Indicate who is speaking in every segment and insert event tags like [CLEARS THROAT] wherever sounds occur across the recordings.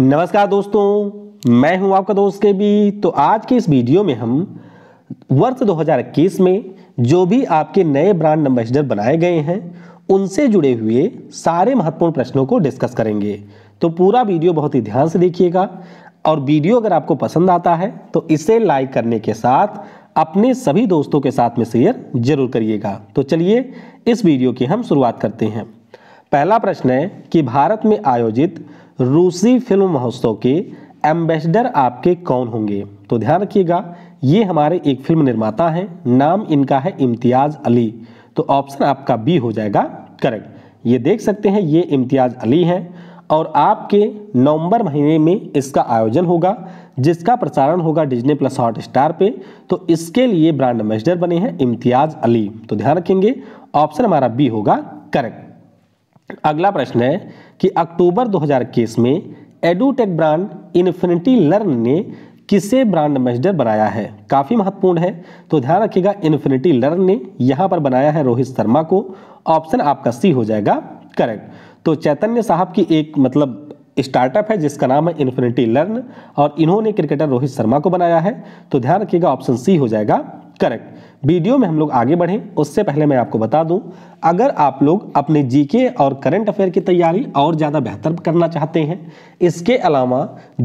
Speaker 1: नमस्कार दोस्तों मैं हूं आपका दोस्त के भी तो आज के इस वीडियो में हम वर्ष 2021 में जो भी आपके नए ब्रांड एम्बेसडर बनाए गए हैं उनसे जुड़े हुए सारे महत्वपूर्ण प्रश्नों को डिस्कस करेंगे तो पूरा वीडियो बहुत ही ध्यान से देखिएगा और वीडियो अगर आपको पसंद आता है तो इसे लाइक करने के साथ अपने सभी दोस्तों के साथ में शेयर जरूर करिएगा तो चलिए इस वीडियो की हम शुरुआत करते हैं पहला प्रश्न है कि भारत में आयोजित रूसी फिल्म महोत्सव के एम्बेसडर आपके कौन होंगे तो ध्यान रखिएगा ये हमारे एक फिल्म निर्माता हैं नाम इनका है इम्तियाज़ अली तो ऑप्शन आपका बी हो जाएगा करेक्ट ये देख सकते हैं ये इम्तियाज़ अली हैं और आपके नवंबर महीने में इसका आयोजन होगा जिसका प्रसारण होगा डिजनी प्लस हॉट स्टार पे तो इसके लिए ब्रांड एम्बेसडर बने हैं इम्तियाज़ अली तो ध्यान रखेंगे ऑप्शन हमारा बी होगा करेक्ट अगला प्रश्न है कि अक्टूबर 2021 में एडूटेक ब्रांड इन्फिनिटी लर्न ने किसे ब्रांड एम्बेसडर बनाया है काफ़ी महत्वपूर्ण है तो ध्यान रखिएगा इन्फिनिटी लर्न ने यहाँ पर बनाया है रोहित शर्मा को ऑप्शन आपका सी हो जाएगा करेक्ट तो चैतन्य साहब की एक मतलब स्टार्टअप है जिसका नाम है इन्फिनिटी लर्न और इन्होंने क्रिकेटर रोहित शर्मा को बनाया है तो ध्यान रखिएगा ऑप्शन सी हो जाएगा करेक्ट वीडियो में हम लोग आगे बढ़ें उससे पहले मैं आपको बता दूं अगर आप लोग अपने जीके और करंट अफेयर की तैयारी और ज़्यादा बेहतर करना चाहते हैं इसके अलावा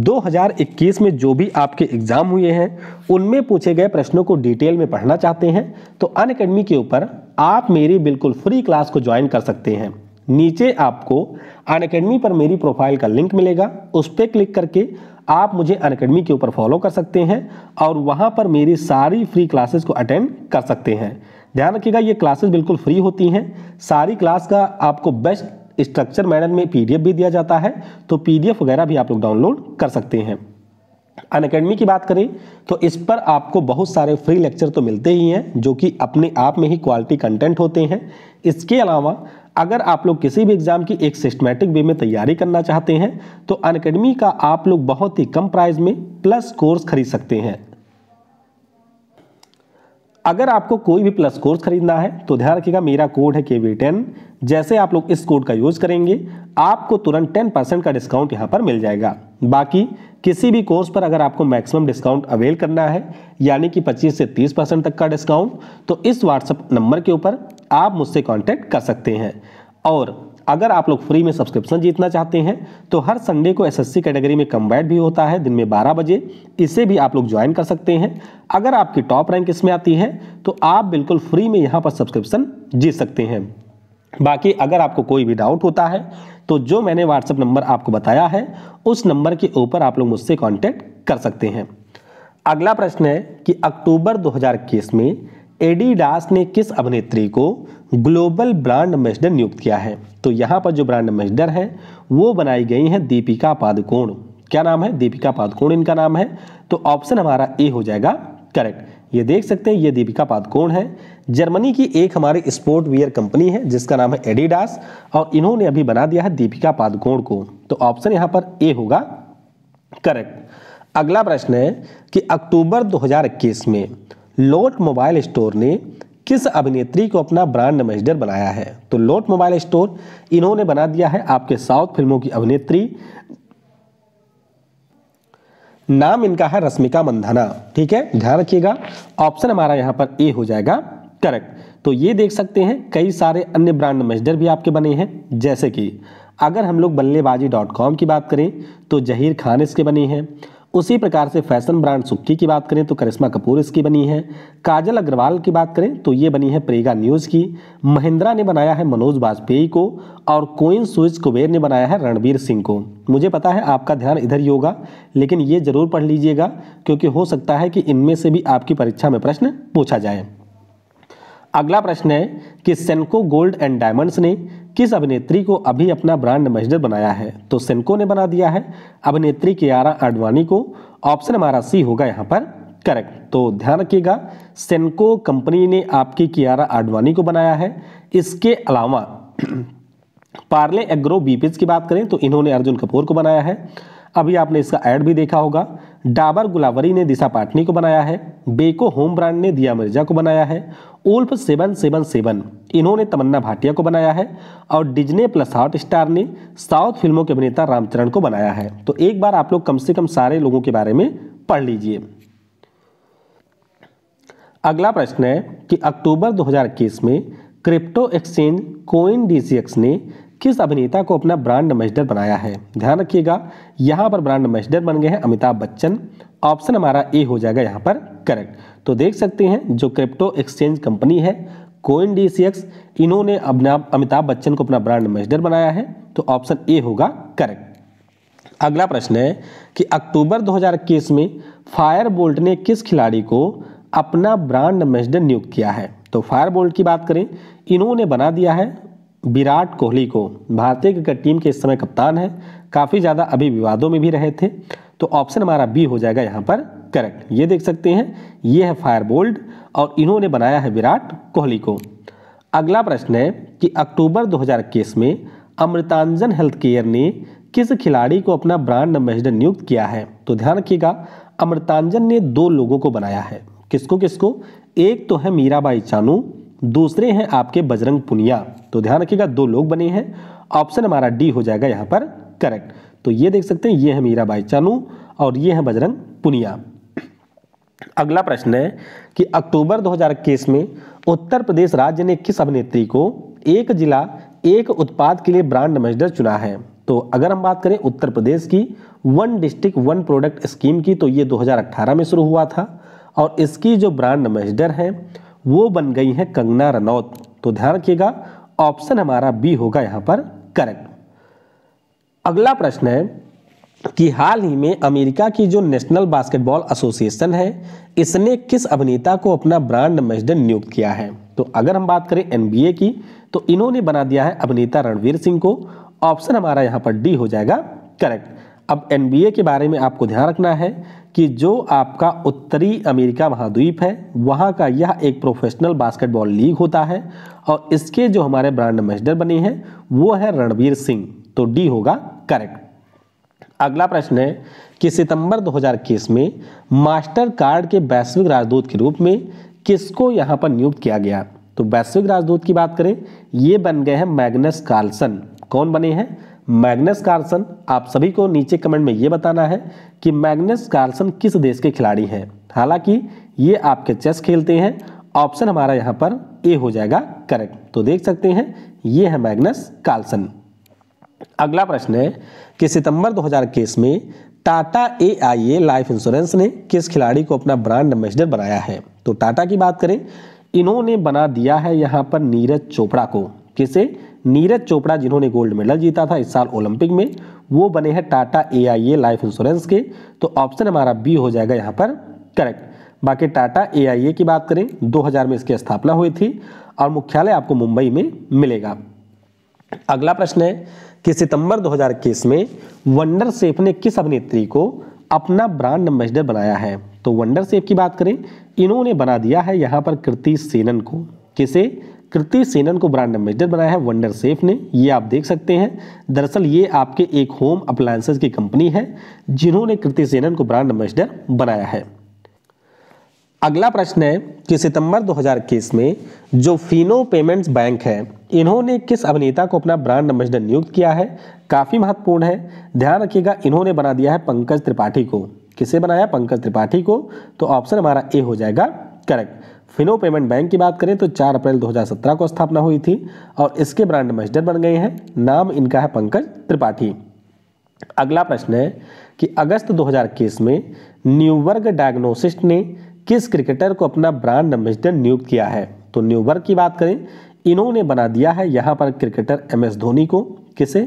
Speaker 1: 2021 में जो भी आपके एग्ज़ाम हुए हैं उनमें पूछे गए प्रश्नों को डिटेल में पढ़ना चाहते हैं तो अन अकेडमी के ऊपर आप मेरी बिल्कुल फ्री क्लास को ज्वाइन कर सकते हैं नीचे आपको अन अकेडमी पर मेरी प्रोफाइल का लिंक मिलेगा उस पर क्लिक करके आप मुझे अनकेडमी के ऊपर फॉलो कर सकते हैं और वहाँ पर मेरी सारी फ्री क्लासेस को अटेंड कर सकते हैं ध्यान रखिएगा ये क्लासेस बिल्कुल फ्री होती हैं सारी क्लास का आपको बेस्ट स्ट्रक्चर मैनर में पीडीएफ भी दिया जाता है तो पीडीएफ वगैरह भी आप लोग डाउनलोड कर सकते हैं अन अकेडमी की बात करें तो इस पर आपको बहुत सारे फ्री लेक्चर तो मिलते ही हैं जो कि अपने आप में ही क्वालिटी कंटेंट होते हैं इसके अलावा अगर आप लोग किसी भी एग्ज़ाम की एक सिस्टमेटिक वे में तैयारी करना चाहते हैं तो अनकेडमी का आप लोग बहुत ही कम प्राइस में प्लस कोर्स खरीद सकते हैं अगर आपको कोई भी प्लस कोर्स खरीदना है तो ध्यान रखिएगा मेरा कोड है के टेन जैसे आप लोग इस कोड का यूज़ करेंगे आपको तुरंत टेन परसेंट का डिस्काउंट यहां पर मिल जाएगा बाकी किसी भी कोर्स पर अगर आपको मैक्सिमम डिस्काउंट अवेल करना है यानी कि 25 से 30 परसेंट तक का डिस्काउंट तो इस व्हाट्सअप नंबर के ऊपर आप मुझसे कांटेक्ट कर सकते हैं और अगर आप लोग फ्री में सब्सक्रिप्शन जीतना चाहते हैं तो हर संडे को एसएससी कैटेगरी में कम्बैट भी होता है दिन में 12 बजे इसे भी आप लोग ज्वाइन कर सकते हैं अगर आपकी टॉप रैंक इसमें आती है तो आप बिल्कुल फ्री में यहाँ पर सब्सक्रिप्शन जीत सकते हैं बाकी अगर आपको कोई भी डाउट होता है तो जो मैंने व्हाट्सअप नंबर आपको बताया है उस नंबर के ऊपर आप लोग मुझसे कॉन्टैक्ट कर सकते हैं अगला प्रश्न है कि अक्टूबर दो में एडिडास ने किस अभिनेत्री को ग्लोबल ब्रांड एम्बेसडर नियुक्त किया है तो यहाँ पर जो ब्रांड एम्बेसडर हैं वो बनाई गई हैं दीपिका पादुकोण क्या नाम है दीपिका पादुकोण इनका नाम है तो ऑप्शन हमारा ए हो जाएगा करेक्ट ये देख सकते हैं ये दीपिका पादुकोण है जर्मनी की एक हमारी स्पोर्ट वियर कंपनी है जिसका नाम है एडिडास और इन्होंने अभी बना दिया है दीपिका पादुकोण को तो ऑप्शन यहाँ पर ए होगा करेक्ट अगला प्रश्न है कि अक्टूबर 2021 में लोट मोबाइल स्टोर ने किस अभिनेत्री को अपना ब्रांड एम्बेसडर बनाया है तो लोट मोबाइल स्टोर इन्होंने बना दिया है आपके साउथ फिल्मों की अभिनेत्री नाम इनका है रश्मिका मंधाना ठीक है ध्यान रखिएगा ऑप्शन हमारा यहाँ पर ए हो जाएगा करेक्ट तो ये देख सकते हैं कई सारे अन्य ब्रांड एम्बेसडर भी आपके बने हैं जैसे कि अगर हम लोग बल्लेबाजी डॉट कॉम की बात करें तो जहीर खान इसके बने हैं उसी प्रकार से फैशन ब्रांड सुक्की की बात करें तो करिश्मा कपूर इसकी बनी है काजल अग्रवाल की बात करें तो ये बनी है प्रेगा न्यूज़ की महिंद्रा ने बनाया है मनोज वाजपेयी को और कोइन सुइज कुबेर ने बनाया है रणबीर सिंह को मुझे पता है आपका ध्यान इधर ही होगा लेकिन ये ज़रूर पढ़ लीजिएगा क्योंकि हो सकता है कि इनमें से भी आपकी परीक्षा में प्रश्न पूछा जाए अगला प्रश्न है कि सेनको गोल्ड एंड डायमंड्स ने किस अभिनेत्री को अभी अपना ब्रांड एम्बेसडर बनाया है तो सिनको ने बना दिया है अभिनेत्री कियारा आडवाणी को ऑप्शन हमारा सी होगा यहाँ पर करेक्ट तो ध्यान रखिएगा सेनको कंपनी ने आपकी कियारा आडवाणी को बनाया है इसके अलावा [CLEARS THROAT] पार्ले एग्रो बीपीज की बात करें तो इन्होंने अर्जुन कपूर को बनाया है अभी आपने इसका एड भी देखा होगा डाबर गुलावरी ने दिशा पाटनी को बनाया है बेको होम ब्रांड ने दिया मिर्जा को बनाया है उल्फ सेवन सेवन सेवन इन्होंने तमन्ना भाटिया को बनाया है और डिजने प्लस हॉट स्टार ने साउथ फिल्मों के अभिनेता रामचरण को बनाया है तो एक बार आप लोग कम से कम सारे लोगों के बारे में पढ़ लीजिए अगला प्रश्न है कि अक्टूबर 2021 में क्रिप्टो एक्सचेंज कोइन डी ने किस अभिनेता को अपना ब्रांड एम्बेसडर बनाया है ध्यान रखिएगा यहाँ पर ब्रांड एम्बेसडर बन गए हैं अमिताभ बच्चन ऑप्शन हमारा ए हो जाएगा यहाँ पर करेक्ट तो देख सकते हैं जो क्रिप्टो एक्सचेंज कंपनी है कोइन डी इन्होंने अमिताभ बच्चन को अपना ब्रांड एम्बेसडर बनाया है तो ऑप्शन ए होगा करेक्ट अगला प्रश्न है कि अक्टूबर 2021 में फायर बोल्ट ने किस खिलाड़ी को अपना ब्रांड एम्बेसडर नियुक्त किया है तो फायर बोल्ट की बात करें इन्होंने बना दिया है विराट कोहली को भारतीय क्रिकेट टीम के इस समय कप्तान है काफ़ी ज़्यादा अभी विवादों में भी रहे थे तो ऑप्शन हमारा बी हो जाएगा यहाँ पर करेक्ट ये देख सकते हैं ये है फायर बोल्ट और इन्होंने बनाया है विराट कोहली को अगला प्रश्न है कि अक्टूबर 2021 में अमृतांजन हेल्थ केयर ने किस खिलाड़ी को अपना ब्रांड एम्बेसडर नियुक्त किया है तो ध्यान रखिएगा अमृतांजन ने दो लोगों को बनाया है किसको किसको एक तो है मीराबाई चानू दूसरे हैं आपके बजरंग पुनिया तो ध्यान रखिएगा दो लोग बने हैं ऑप्शन हमारा डी हो जाएगा यहाँ पर करेक्ट तो ये देख सकते हैं ये है मीराबाई चानू और ये है बजरंग पुनिया अगला प्रश्न है कि अक्टूबर 2021 में उत्तर प्रदेश राज्य ने किस अभिनेत्री को एक जिला एक उत्पाद के लिए ब्रांड एम्बेसडर चुना है तो अगर हम बात करें उत्तर प्रदेश की one district one product scheme की तो ये 2018 में शुरू हुआ था और इसकी जो ब्रांड एम्बेसडर हैं वो बन गई हैं कंगना रनौत तो ध्यान रखिएगा ऑप्शन हमारा बी होगा यहाँ पर करेक्ट अगला प्रश्न है कि हाल ही में अमेरिका की जो नेशनल बास्केटबॉल एसोसिएशन है इसने किस अभिनेता को अपना ब्रांड एम्बेसडर नियुक्त किया है तो अगर हम बात करें एनबीए की तो इन्होंने बना दिया है अभिनेता रणवीर सिंह को ऑप्शन हमारा यहाँ पर डी हो जाएगा करेक्ट अब एनबीए के बारे में आपको ध्यान रखना है कि जो आपका उत्तरी अमेरिका महाद्वीप है वहाँ का यह एक प्रोफेशनल बास्केटबॉल लीग होता है और इसके जो हमारे ब्रांड एम्बेसडर बने हैं वो है रणवीर सिंह तो डी होगा करेक्ट अगला प्रश्न है कि सितंबर 2021 में मास्टर कार्ड के वैश्विक राजदूत के रूप में किसको यहाँ पर नियुक्त किया गया तो वैश्विक राजदूत की बात करें ये बन गए हैं मैग्नस कार्लसन कौन बने हैं मैग्नस कार्लसन आप सभी को नीचे कमेंट में ये बताना है कि मैग्नस कार्लसन किस देश के खिलाड़ी हैं हालांकि ये आपके चेस खेलते हैं ऑप्शन हमारा यहाँ पर ए हो जाएगा करेक्ट तो देख सकते हैं ये है मैग्नस कार्लसन अगला प्रश्न है कि सितंबर इक्कीस में Tata A I A life insurance ने किस खिलाड़ी को अपना ब्रांड एम्बेसडर बनाया है तो टाटा की बात करें इन्होंने बना दिया है यहाँ पर नीरज चोपड़ा को किसे नीरज चोपड़ा जिन्होंने गोल्ड मेडल जीता था इस साल ओलंपिक में वो बने हैं Tata A I A life insurance के तो ऑप्शन हमारा बी हो जाएगा यहाँ पर करेक्ट बाकी टाटा ए आई ए की बात करें 2000 में इसकी स्थापना हुई थी और मुख्यालय आपको मुंबई में मिलेगा अगला प्रश्न है कि सितंबर 2021 में वंडर सेफ ने किस अभिनेत्री को अपना ब्रांड एम्बेसडर बनाया है तो वंडर सेफ की बात करें इन्होंने बना दिया है यहाँ पर कृति सेनन को किसे कृति सेनन को ब्रांड एम्बेसडर बनाया है वंडर सेफ ने ये आप देख सकते हैं दरअसल ये आपके एक होम अप्लायंसेज की कंपनी है जिन्होंने कृति सेनन को ब्रांड एम्बेसडर बनाया है अगला प्रश्न है कि सितंबर 2021 में जो फिनो पेमेंट्स बैंक है इन्होंने किस अभिनेता को अपना ब्रांड एम्बेसडर नियुक्त किया है काफ़ी महत्वपूर्ण है ध्यान रखिएगा इन्होंने बना दिया है पंकज त्रिपाठी को किसे बनाया पंकज त्रिपाठी को तो ऑप्शन हमारा ए हो जाएगा करेक्ट फिनो पेमेंट बैंक की बात करें तो 4 अप्रैल 2017 को स्थापना हुई थी और इसके ब्रांड एम्बेसडर बन गए हैं नाम इनका है पंकज त्रिपाठी अगला प्रश्न है कि अगस्त दो में न्यूवर्ग डायग्नोसिस्ट ने किस क्रिकेटर को अपना ब्रांड एम्बेसडर नियुक्त किया है तो न्यूबर्ग की बात करें इन्होंने बना दिया है यहाँ पर क्रिकेटर एम एस धोनी को किसे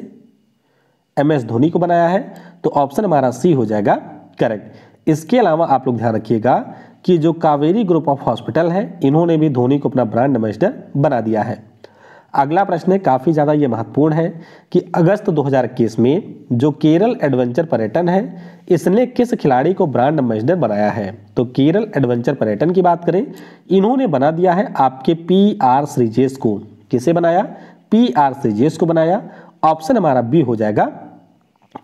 Speaker 1: एम एस धोनी को बनाया है तो ऑप्शन हमारा सी हो जाएगा करेक्ट इसके अलावा आप लोग ध्यान रखिएगा कि जो कावेरी ग्रुप ऑफ हॉस्पिटल है इन्होंने भी धोनी को अपना ब्रांड एम्बेसडर बना दिया है अगला प्रश्न है काफ़ी ज़्यादा ये महत्वपूर्ण है कि अगस्त 2021 में जो केरल एडवेंचर पर्यटन है इसने किस खिलाड़ी को ब्रांड एम्बेसडर बनाया है तो केरल एडवेंचर पर्यटन की बात करें इन्होंने बना दिया है आपके पी आर श्रीजेश को किसे बनाया पी आर श्रीजेश को बनाया ऑप्शन हमारा बी हो जाएगा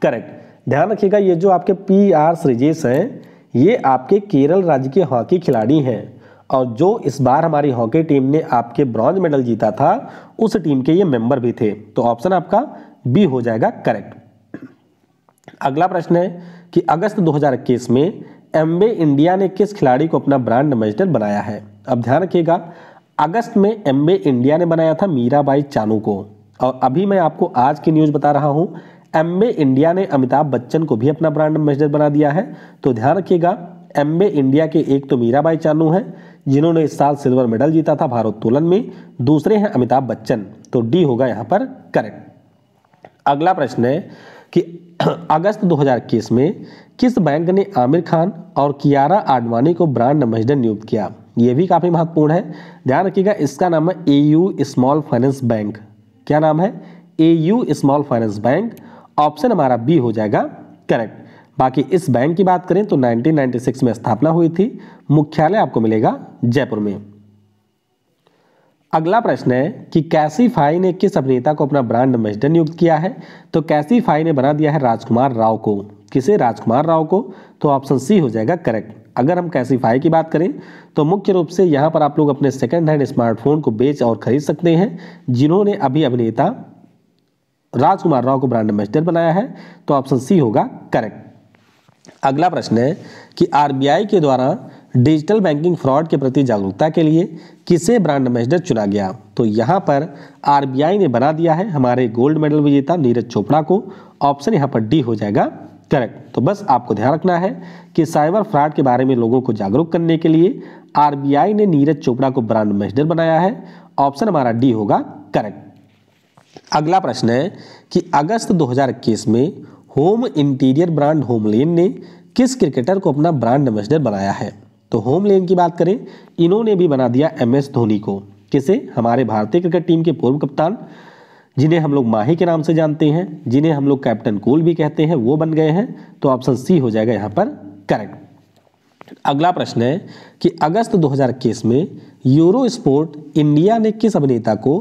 Speaker 1: करेक्ट ध्यान रखिएगा ये जो आपके पी आर श्रीजेश हैं ये आपके केरल राज्य के हॉकी खिलाड़ी हैं और जो इस बार हमारी हॉकी टीम ने आपके ब्रॉन्ज मेडल जीता था उस टीम के ये मेंबर भी थे तो ऑप्शन आपका बी हो जाएगा करेक्ट अगला प्रश्न है कि अगस्त 2021 में एमबे इंडिया ने किस खिलाड़ी को अपना ब्रांड एम्बेसडर बनाया है अब ध्यान रखिएगा अगस्त में एमबे इंडिया ने बनाया था मीराबाई चानू को और अभी मैं आपको आज की न्यूज़ बता रहा हूं एमबे इंडिया ने अमिताभ बच्चन को भी अपना ब्रांड एम्बेसडर बना दिया है तो ध्यान रखिएगा एमबे इंडिया के एक तो मीराबाई चानू हैं जिन्होंने इस साल सिल्वर मेडल जीता था भारोत्तोलन में दूसरे हैं अमिताभ बच्चन तो डी होगा यहाँ पर करेक्ट अगला प्रश्न है कि [CLEARS THROAT] अगस्त 2021 में किस बैंक ने आमिर खान और कियारा आडवाणी को ब्रांड एम्बेसडर नियुक्त किया ये भी काफ़ी महत्वपूर्ण है ध्यान रखिएगा इसका नाम है A U small finance bank क्या नाम है A U small finance bank option हमारा बी हो जाएगा करेक्ट बाकी इस बैंक की बात करें तो 1996 में स्थापना हुई थी मुख्यालय आपको मिलेगा जयपुर में अगला प्रश्न है कि कैसी फाई ने किस अभिनेता को अपना ब्रांड एम्बेसडर नियुक्त किया है तो कैसी फाई ने बना दिया है राजकुमार राव को किसे राजकुमार राव को तो ऑप्शन सी हो जाएगा करेक्ट अगर हम कैसी फाई की बात करें तो मुख्य रूप से यहाँ पर आप लोग अपने सेकेंड हैंड स्मार्टफोन को बेच और खरीद सकते हैं जिन्होंने अभी अभिनेता राजकुमार राव को ब्रांड एम्बेसडर बनाया है तो ऑप्शन सी होगा करेक्ट अगला प्रश्न है कि आरबीआई के द्वारा डिजिटल बैंकिंग फ्रॉड के प्रति जागरूकता के लिए किसे ब्रांड एम्बेसडर चुना गया तो यहाँ पर आरबीआई ने बना दिया है हमारे गोल्ड मेडल विजेता नीरज चोपड़ा को ऑप्शन यहाँ पर डी हो जाएगा करेक्ट तो बस आपको ध्यान रखना है कि साइबर फ्रॉड के बारे में लोगों को जागरूक करने के लिए आर ने नीरज चोपड़ा को ब्रांड एम्बेसडर बनाया है ऑप्शन हमारा डी होगा करेक्ट अगला प्रश्न है कि अगस्त दो में होम इंटीरियर ब्रांड होमलेन ने किस क्रिकेटर को अपना ब्रांड एम्बेसडर बनाया है तो होमलेन की बात करें इन्होंने भी बना दिया एम एस धोनी को किसे हमारे भारतीय क्रिकेट टीम के पूर्व कप्तान जिन्हें हम लोग माही के नाम से जानते हैं जिन्हें हम लोग कैप्टन कूल भी कहते हैं वो बन गए हैं तो ऑप्शन सी हो जाएगा यहाँ पर करेक्ट अगला प्रश्न है कि अगस्त 2021 में यूरो स्पोर्ट इंडिया ने किस अभिनेता को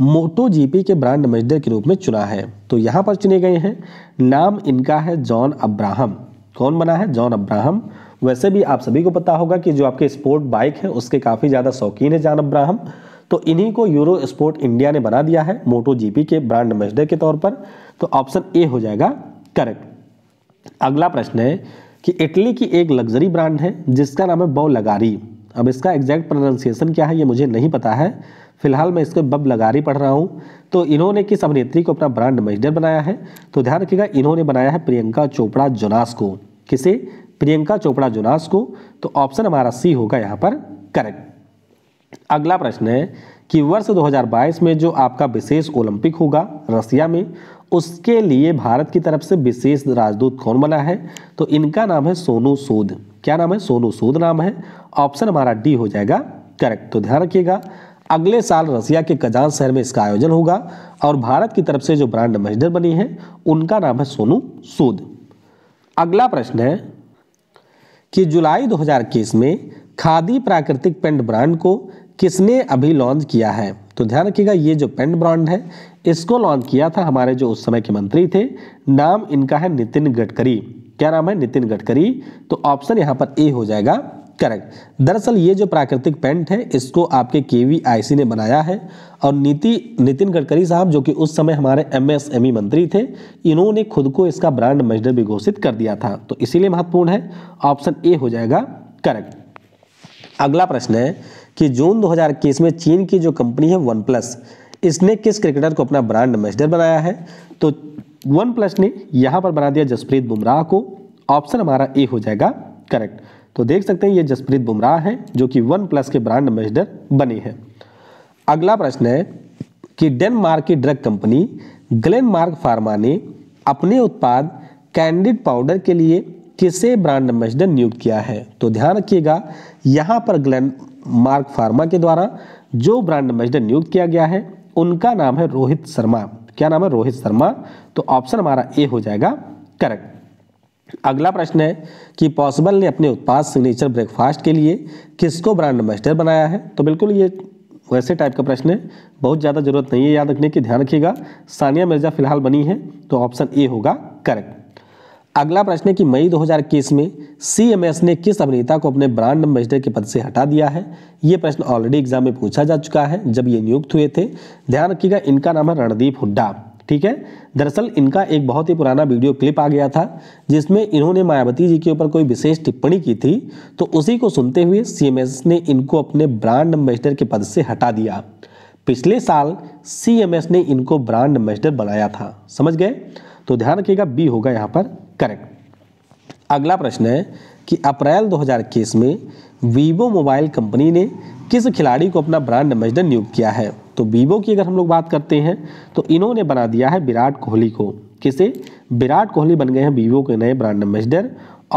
Speaker 1: मोटो जीपी के ब्रांड एम्बेसडर के रूप में चुना है तो यहाँ पर चुने गए हैं नाम इनका है जॉन अब्राहम कौन बना है जॉन अब्राहम वैसे भी आप सभी को पता होगा कि जो आपके स्पोर्ट बाइक है उसके काफ़ी ज़्यादा शौकीन है जॉन अब्राहम तो इन्हीं को यूरो स्पोर्ट इंडिया ने बना दिया है मोटो जीपी के ब्रांड एम्बेसडर के तौर पर तो ऑप्शन ए हो जाएगा करेक्ट अगला प्रश्न है कि इटली की एक लग्जरी ब्रांड है जिसका नाम है बोलगारी अब इसका एग्जैक्ट प्रोनाउंसिएशन क्या है ये मुझे नहीं पता है फिलहाल मैं इसको बब लगारी पढ़ रहा हूँ तो इन्होंने किस अभिनेत्री को अपना ब्रांड एम्बेसडर बनाया है तो ध्यान रखिएगा इन्होंने बनाया है प्रियंका चोपड़ा जोनास को किसे प्रियंका चोपड़ा जोनास को तो ऑप्शन हमारा सी होगा यहाँ पर करेक्ट अगला प्रश्न है कि वर्ष 2022 में जो आपका विशेष ओलंपिक होगा रसिया में उसके लिए भारत की तरफ से विशेष राजदूत कौन बना है तो इनका नाम है सोनू सूद क्या नाम है सोनू सूद नाम है ऑप्शन हमारा डी हो जाएगा करेक्ट तो ध्यान रखिएगा अगले साल रसिया के कजान शहर में इसका आयोजन होगा और भारत की तरफ से जो ब्रांड एम्बेसडर बनी है उनका नाम है सोनू सूद अगला प्रश्न है कि जुलाई 2021 में खादी प्राकृतिक पेंट ब्रांड को किसने अभी लॉन्च किया है तो ध्यान रखिएगा ये जो पेंट ब्रांड है इसको लॉन्च किया था हमारे जो उस समय के मंत्री थे नाम इनका है नितिन गडकरी क्या नाम है नितिन गडकरी तो ऑप्शन यहाँ पर ए हो जाएगा करेक्ट दरअसल ये जो प्राकृतिक पेंट है इसको आपके के ने बनाया है और नीति नितिन गडकरी साहब जो कि उस समय हमारे एमएसएमई e मंत्री थे इन्होंने खुद को इसका ब्रांड मजडर भी घोषित कर दिया था तो इसीलिए महत्वपूर्ण है ऑप्शन ए हो जाएगा करेक्ट अगला प्रश्न है कि जून 2021 में चीन की जो कंपनी है वन प्लस इसने किस क्रिकेटर को अपना ब्रांड एम्बेसडर बनाया है तो वन प्लस ने यहाँ पर बना दिया जसप्रीत बुमराह को ऑप्शन हमारा ए हो जाएगा करेक्ट तो देख सकते हैं ये जसप्रीत बुमराह है जो कि वन प्लस के ब्रांड एम्बेसडर बने हैं अगला प्रश्न है कि डेनमार्क की ड्रग कंपनी ग्लेनमार्क फार्मा ने अपने उत्पाद कैंडिड पाउडर के लिए किसे ब्रांड एम्बेसडर नियुक्त किया है तो ध्यान रखिएगा यहाँ पर ग्लैन मार्क फार्मा के द्वारा जो ब्रांड एम्बेसडर नियुक्त किया गया है उनका नाम है रोहित शर्मा क्या नाम है रोहित शर्मा तो ऑप्शन हमारा ए हो जाएगा करेक्ट अगला प्रश्न है कि पॉसिबल ने अपने उत्पाद सिग्नेचर ब्रेकफास्ट के लिए किसको ब्रांड एम्बेसडर बनाया है तो बिल्कुल ये वैसे टाइप का प्रश्न है बहुत ज़्यादा जरूरत नहीं है याद रखने की ध्यान रखिएगा सानिया मिर्जा फिलहाल बनी है तो ऑप्शन ए होगा करेक्ट अगला प्रश्न है कि मई 2021 में सीएमएस ने किस अभिनेता को अपने ब्रांड एम्बेसडर के पद से हटा दिया है ये प्रश्न ऑलरेडी एग्जाम में पूछा जा चुका है जब ये नियुक्त हुए थे ध्यान रखिएगा इनका नाम है रणदीप हुड्डा ठीक है दरअसल इनका एक बहुत ही पुराना वीडियो क्लिप आ गया था जिसमें इन्होंने मायावती जी के ऊपर कोई विशेष टिप्पणी की थी तो उसी को सुनते हुए सीएमएस ने इनको अपने ब्रांड एम्बेसडर के पद से हटा दिया पिछले साल सीएमएस ने इनको ब्रांड एम्बेसडर बनाया था समझ गए तो ध्यान रखिएगा बी होगा यहाँ पर करेक्ट अगला प्रश्न है कि अप्रैल 2021 में वीवो मोबाइल कंपनी ने किस खिलाड़ी को अपना ब्रांड एम्बेसडर नियुक्त किया है तो वीवो की अगर हम लोग बात करते हैं तो इन्होंने बना दिया है विराट कोहली को किसे विराट कोहली बन गए हैं वीवो के नए ब्रांड एम्बेसडर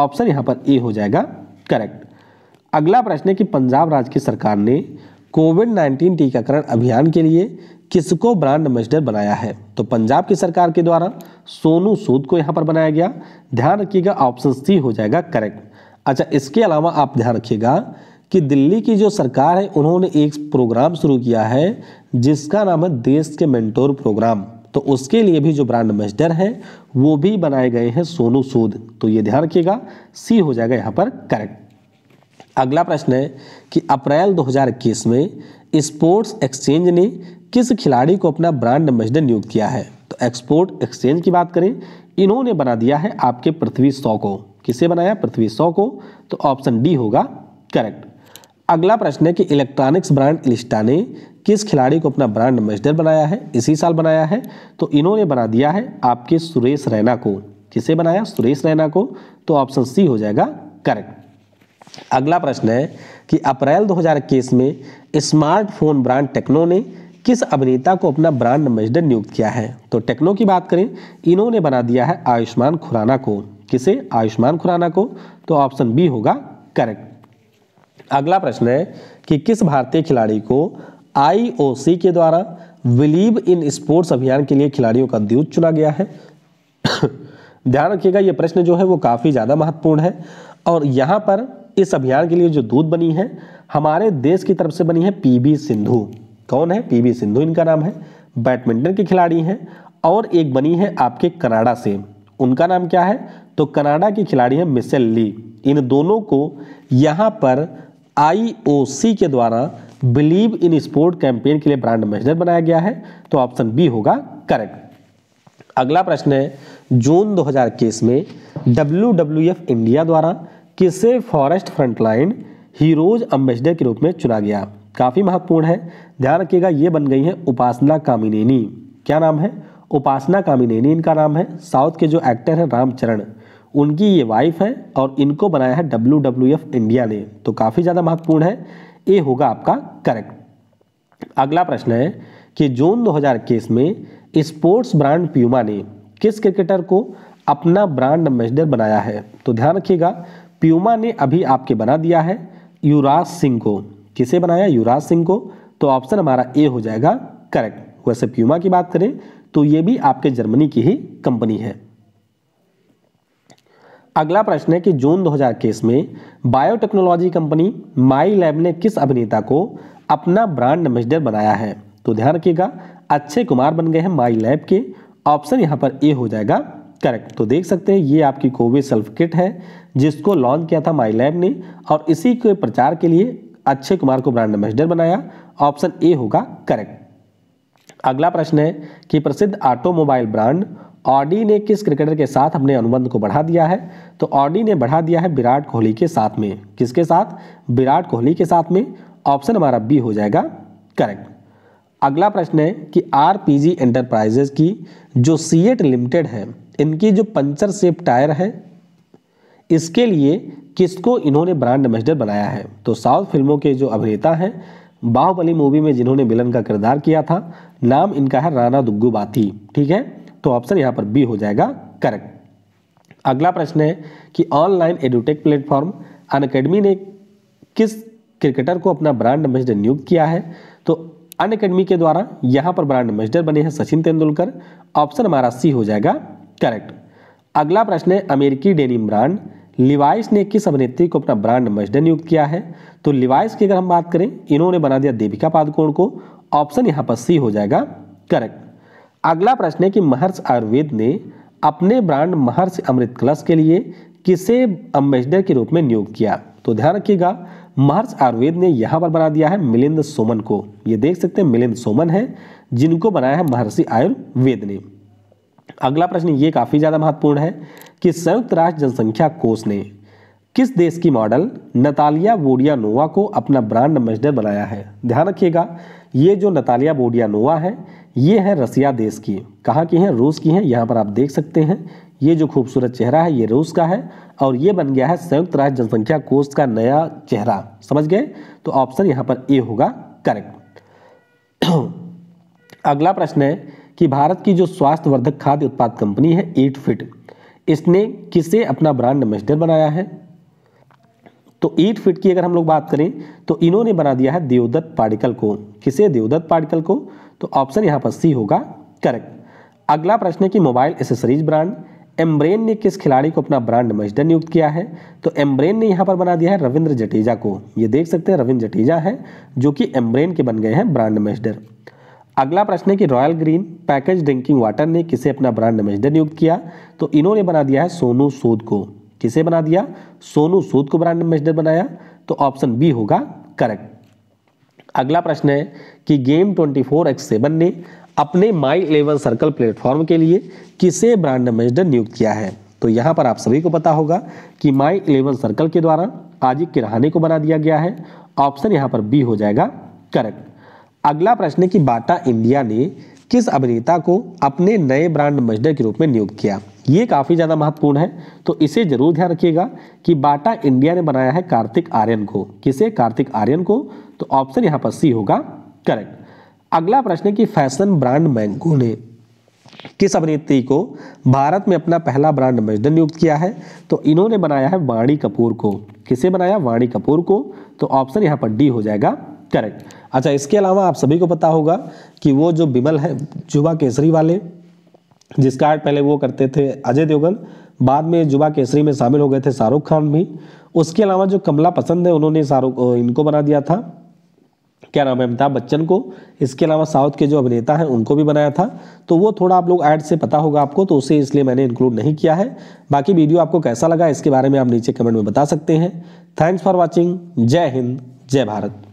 Speaker 1: ऑप्शन यहाँ पर ए हो जाएगा करेक्ट अगला प्रश्न है कि पंजाब राज्य की सरकार ने कोविड 19 टीकाकरण अभियान के लिए किसको ब्रांड एम्बेसडर बनाया है तो पंजाब की सरकार के द्वारा सोनू सूद को यहाँ पर बनाया गया ध्यान रखिएगा ऑप्शन सी हो जाएगा करेक्ट अच्छा इसके अलावा आप ध्यान रखिएगा कि दिल्ली की जो सरकार है उन्होंने एक प्रोग्राम शुरू किया है जिसका नाम है देश के मेंटोर प्रोग्राम तो उसके लिए भी जो ब्रांड एम्बेसडर है वो भी बनाए गए हैं सोनू सूद तो ये ध्यान रखिएगा सी हो जाएगा यहाँ पर करेक्ट अगला प्रश्न है कि अप्रैल 2021 में स्पोर्ट्स एक्सचेंज ने किस खिलाड़ी को अपना ब्रांड एम्बेसडर नियुक्त किया है तो एक्सपोर्ट एक्सचेंज की बात करें इन्होंने बना दिया है आपके पृथ्वी सौ को किसे बनाया पृथ्वी सौ को तो ऑप्शन डी होगा करेक्ट अगला प्रश्न है कि इलेक्ट्रॉनिक्स ब्रांड इलिस्टा ने किस खिलाड़ी को अपना ब्रांड एम्बेसडर बनाया है इसी साल बनाया है तो इन्होंने बना दिया है आपके सुरेश रैना को किसे बनाया सुरेश रैना को तो ऑप्शन सी हो जाएगा करेक्ट अगला प्रश्न है कि अप्रैल 2021 में स्मार्टफोन ब्रांड टेक्नो ने किस अभिनेता को अपना ब्रांड एम्बेसडर नियुक्त किया है तो टेक्नो की बात करें इन्होंने बना दिया है आयुष्मान खुराना को किसे आयुष्मान खुराना को तो ऑप्शन बी होगा करेक्ट अगला प्रश्न है कि किस भारतीय खिलाड़ी को आईओसी के द्वारा बिलीव इन स्पोर्ट्स अभियान के लिए खिलाड़ियों का दूत चुना गया है [COUGHS] ध्यान रखिएगा ये प्रश्न जो है वो काफ़ी ज़्यादा महत्वपूर्ण है और यहाँ पर इस अभियान के लिए जो दूत बनी है हमारे देश की तरफ से बनी है पीबी सिंधु कौन है पीवी सिंधु इनका नाम है बैडमिंटन के खिलाड़ी हैं और एक बनी है आपके कनाडा से उनका नाम क्या है तो कनाडा की खिलाड़ी है मिसेल ली इन दोनों को यहाँ पर आईओसी के द्वारा बिलीव इन स्पोर्ट कैंपेन के लिए ब्रांड एम्बेसडर बनाया गया है तो ऑप्शन बी होगा करेक्ट अगला प्रश्न है जून दो में डब्ल्यू इंडिया द्वारा किसे फॉरेस्ट फ्रंटलाइन हीरोज अम्बेसडर के रूप में चुना गया काफ़ी महत्वपूर्ण है ध्यान रखिएगा ये बन गई है उपासना कामिनेनी क्या नाम है उपासना कामिनेनी इनका नाम है साउथ के जो एक्टर हैं रामचरण उनकी ये वाइफ है और इनको बनाया है डब्ल्यू डब्ल्यू एफ इंडिया ने तो काफ़ी ज़्यादा महत्वपूर्ण है ये होगा आपका करेक्ट अगला प्रश्न है कि जून इक्कीस में स्पोर्ट्स ब्रांड प्यूमा ने किस क्रिकेटर को अपना ब्रांड एम्बेसडर बनाया है तो ध्यान रखिएगा प्यूमा ने अभी आपके बना दिया है युवराज सिंह को किसे बनाया युवराज सिंह को तो ऑप्शन हमारा ए हो जाएगा करेक्ट वैसे प्यूमा की बात करें तो ये भी आपके जर्मनी की ही कंपनी है अगला प्रश्न है कि जून 2000 केस में बायोटेक्नोलॉजी कंपनी माई लैब ने किस अभिनेता को अपना ब्रांड एम्बेसडर बनाया है तो ध्यान रखिएगा अच्छे कुमार बन गए हैं माई लैब के ऑप्शन यहां पर ए हो जाएगा करेक्ट तो देख सकते हैं ये आपकी कोविड सेल्फ किट है जिसको लॉन्च किया था माई लैब ने और इसी के प्रचार के लिए अक्षय कुमार को ब्रांड एम्बेसडर बनाया ऑप्शन ए होगा करेक्ट अगला प्रश्न है कि प्रसिद्ध ऑटोमोबाइल ब्रांड ऑडी ने किस क्रिकेटर के साथ अपने अनुबंध को बढ़ा दिया है तो ऑडी ने बढ़ा दिया है विराट कोहली के साथ में किसके साथ विराट कोहली के साथ में ऑप्शन हमारा बी हो जाएगा करेक्ट अगला प्रश्न है कि आर पी जी एंटरप्राइजेज की जो सीएट लिमिटेड है इनकी जो पंचर सेप टायर है इसके लिए किसको इन्होंने ब्रांड एम्बेसडर बनाया है तो साउथ फिल्मों के जो अभिनेता हैं बाहुबली मूवी में जिन्होंने विलन का किरदार किया था नाम इनका है राणा दुग्गू बाती ठीक है तो ऑप्शन यहाँ पर बी हो जाएगा करेक्ट अगला प्रश्न है कि online edtech platform un academy ने किस क्रिकेटर को अपना ब्रांड एम्बेसडर नियुक्त किया है तो अन अकेडमी के द्वारा यहाँ पर ब्रांड एम्बेसडर बने हैं सचिन तेंदुलकर ऑप्शन हमारा सी हो जाएगा करेक्ट अगला प्रश्न है अमेरिकी डेनिम ब्रांड लिवाइस ने किस अभिनेत्री को अपना ब्रांड एम्बेसडर नियुक्त किया है तो लिवाइस की अगर हम बात करें इन्होंने बना दिया देविका पादुकोण को ऑप्शन यहाँ पर सी हो जाएगा करेक्ट अगला प्रश्न है कि महर्ष आयुर्वेद ने अपने ब्रांड महर्ष अमृत कलश के लिए किसे अम्बेसडर के रूप में नियुक्त किया तो ध्यान रखिएगा महर्ष आयुर्वेद ने यहाँ पर बना दिया है मिलिंद सोमन को ये देख सकते हैं मिलिंद सोमन है जिनको बनाया है महर्षि आयुर्वेद ने अगला प्रश्न ये काफ़ी ज़्यादा महत्वपूर्ण है कि संयुक्त राष्ट्र जनसंख्या कोष ने किस देश की मॉडल नतालिया नोवा को अपना ब्रांड एम्बेसडर बनाया है ध्यान रखिएगा ये जो नतालिया नोवा है ये है रसिया देश की कहाँ की है रूस की है यहाँ पर आप देख सकते हैं ये जो खूबसूरत चेहरा है ये रूस का है और ये बन गया है संयुक्त राष्ट्र जनसंख्या कोष का नया चेहरा समझ गए तो ऑप्शन यहाँ पर ए होगा करेक्ट [CLEARS THROAT] अगला प्रश्न है कि भारत की जो स्वास्थ्य वर्धक खाद्य उत्पाद कंपनी है ईट फिट इसने किसे अपना ब्रांड एम्बेसडर बनाया है तो ईट फिट की अगर हम लोग बात करें तो इन्होंने बना दिया है देवदत्त पार्टिकल को किसे देवदत्त पार्टिकल को तो ऑप्शन यहाँ पर सी होगा करेक्ट अगला प्रश्न है कि मोबाइल एसेसरीज ब्रांड एम्ब्रेन ने किस खिलाड़ी को अपना ब्रांड एम्बेसडर नियुक्त किया है तो एम्ब्रेन ने यहाँ पर बना दिया है रविंद्र जटेजा को ये देख सकते हैं रविंद्र जटेजा है जो कि एम्ब्रेन के बन गए हैं ब्रांड एम्बेसडर अगला प्रश्न है कि royal green package drinking water ने किसे अपना ब्रांड एम्बेसडर नियुक्त किया तो इन्होंने बना दिया है सोनू सूद को किसे बना दिया सोनू सूद को ब्रांड एम्बेसडर बनाया तो ऑप्शन बी होगा करेक्ट अगला प्रश्न है कि game twenty four X seven ने अपने माई इलेवन सर्कल प्लेटफॉर्म के लिए किसे ब्रांड एम्बेसडर नियुक्त किया है तो यहाँ पर आप सभी को पता होगा कि माई इलेवन सर्कल के द्वारा आजिक किरहाने को बना दिया गया है ऑप्शन यहाँ पर बी हो जाएगा करेक्ट अगला प्रश्न है कि बाटा इंडिया ने किस अभिनेता को अपने नए ब्रांड एम्बेसडर के रूप में नियुक्त किया ये काफ़ी ज़्यादा महत्वपूर्ण है तो इसे जरूर ध्यान रखिएगा कि बाटा इंडिया ने बनाया है कार्तिक आर्यन को किसे कार्तिक आर्यन को तो ऑप्शन यहाँ पर सी होगा करेक्ट अगला प्रश्न है कि फैशन ब्रांड मैंगो ने किस अभिनेत्री को भारत में अपना पहला ब्रांड एम्बेसडर नियुक्त किया है तो इन्होंने बनाया है वाणी कपूर को किसे बनाया वाणी कपूर को तो ऑप्शन यहाँ पर डी हो जाएगा करेक्ट अच्छा इसके अलावा आप सभी को पता होगा कि वो जो बिमल है जुबा केसरी वाले जिसका एड पहले वो करते थे अजय देवगन बाद में जुबा केसरी में शामिल हो गए थे शाहरुख खान भी उसके अलावा जो कमला पसंद है उन्होंने शाहरुख इनको बना दिया था क्या नाम है अमिताभ बच्चन को इसके अलावा साउथ के जो अभिनेता हैं उनको भी बनाया था तो वो थोड़ा आप लोग ऐड से पता होगा आपको तो उसे इसलिए मैंने इंक्लूड नहीं किया है बाकी वीडियो आपको कैसा लगा इसके बारे में आप नीचे कमेंट में बता सकते हैं थैंक्स फॉर वॉचिंग जय हिंद जय भारत